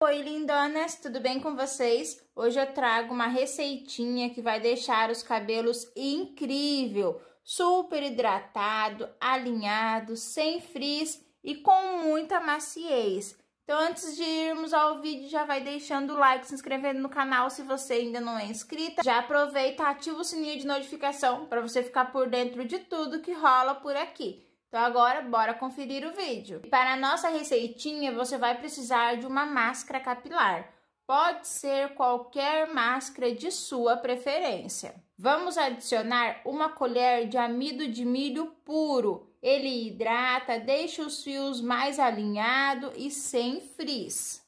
Oi lindonas, tudo bem com vocês? Hoje eu trago uma receitinha que vai deixar os cabelos incrível, super hidratado, alinhado, sem frizz e com muita maciez. Então antes de irmos ao vídeo, já vai deixando o like, se inscrevendo no canal se você ainda não é inscrita. Já aproveita, ativa o sininho de notificação para você ficar por dentro de tudo que rola por aqui. Então agora bora conferir o vídeo. para a nossa receitinha você vai precisar de uma máscara capilar. Pode ser qualquer máscara de sua preferência. Vamos adicionar uma colher de amido de milho puro. Ele hidrata, deixa os fios mais alinhados e sem frizz.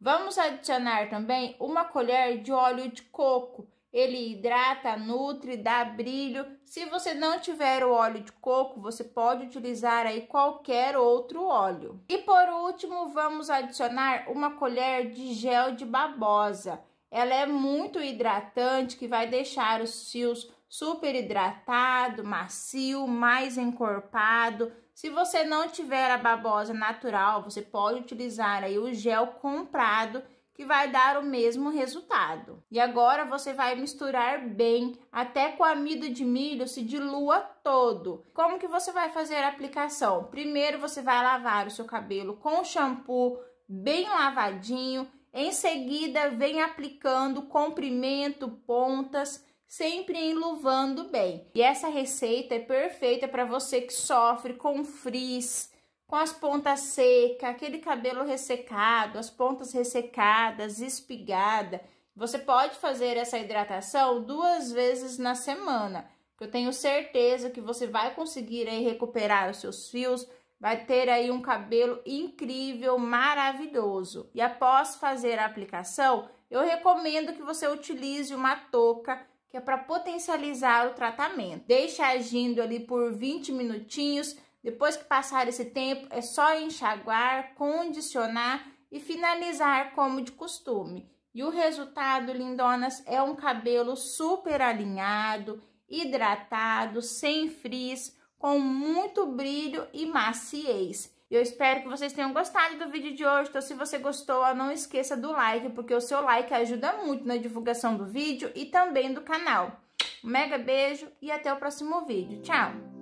Vamos adicionar também uma colher de óleo de coco. Ele hidrata, nutre, dá brilho. Se você não tiver o óleo de coco, você pode utilizar aí qualquer outro óleo. E por último, vamos adicionar uma colher de gel de babosa. Ela é muito hidratante, que vai deixar os fios super hidratado, macio, mais encorpado. Se você não tiver a babosa natural, você pode utilizar aí o gel comprado que vai dar o mesmo resultado. E agora você vai misturar bem, até que o amido de milho se dilua todo. Como que você vai fazer a aplicação? Primeiro você vai lavar o seu cabelo com shampoo bem lavadinho, em seguida vem aplicando comprimento, pontas, sempre enluvando bem. E essa receita é perfeita para você que sofre com frizz, com as pontas secas, aquele cabelo ressecado, as pontas ressecadas, espigada. Você pode fazer essa hidratação duas vezes na semana. Eu tenho certeza que você vai conseguir aí recuperar os seus fios, vai ter aí um cabelo incrível, maravilhoso. E após fazer a aplicação, eu recomendo que você utilize uma touca, que é para potencializar o tratamento. Deixa agindo ali por 20 minutinhos, depois que passar esse tempo, é só enxaguar, condicionar e finalizar como de costume. E o resultado, lindonas, é um cabelo super alinhado, hidratado, sem frizz, com muito brilho e maciez. Eu espero que vocês tenham gostado do vídeo de hoje, então se você gostou, não esqueça do like, porque o seu like ajuda muito na divulgação do vídeo e também do canal. Um mega beijo e até o próximo vídeo. Tchau!